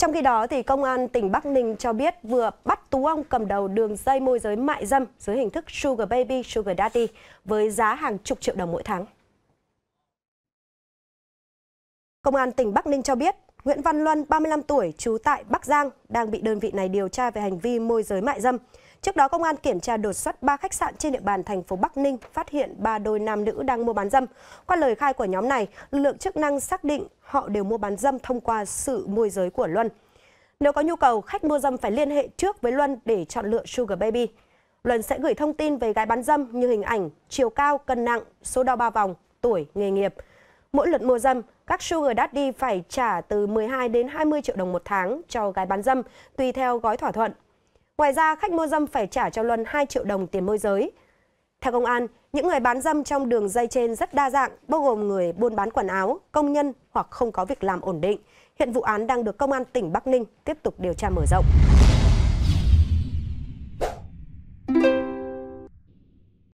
Trong khi đó, thì Công an tỉnh Bắc Ninh cho biết vừa bắt Tú Ông cầm đầu đường dây môi giới mại dâm dưới hình thức Sugar Baby, Sugar Daddy với giá hàng chục triệu đồng mỗi tháng. Công an tỉnh Bắc Ninh cho biết Nguyễn Văn Luân, 35 tuổi, trú tại Bắc Giang, đang bị đơn vị này điều tra về hành vi môi giới mại dâm. Trước đó, công an kiểm tra đột xuất 3 khách sạn trên địa bàn thành phố Bắc Ninh phát hiện 3 đôi nam nữ đang mua bán dâm. Qua lời khai của nhóm này, lực lượng chức năng xác định họ đều mua bán dâm thông qua sự môi giới của Luân. Nếu có nhu cầu, khách mua dâm phải liên hệ trước với Luân để chọn lựa Sugar Baby. Luân sẽ gửi thông tin về gái bán dâm như hình ảnh, chiều cao, cân nặng, số đo ba vòng, tuổi, nghề nghiệp. Mỗi lượt mua dâm, các sugar daddy phải trả từ 12 đến 20 triệu đồng một tháng cho gái bán dâm, tùy theo gói thỏa thuận. Ngoài ra, khách mua dâm phải trả cho Luân 2 triệu đồng tiền môi giới. Theo công an, những người bán dâm trong đường dây trên rất đa dạng, bao gồm người buôn bán quần áo, công nhân hoặc không có việc làm ổn định. Hiện vụ án đang được Công an tỉnh Bắc Ninh tiếp tục điều tra mở rộng.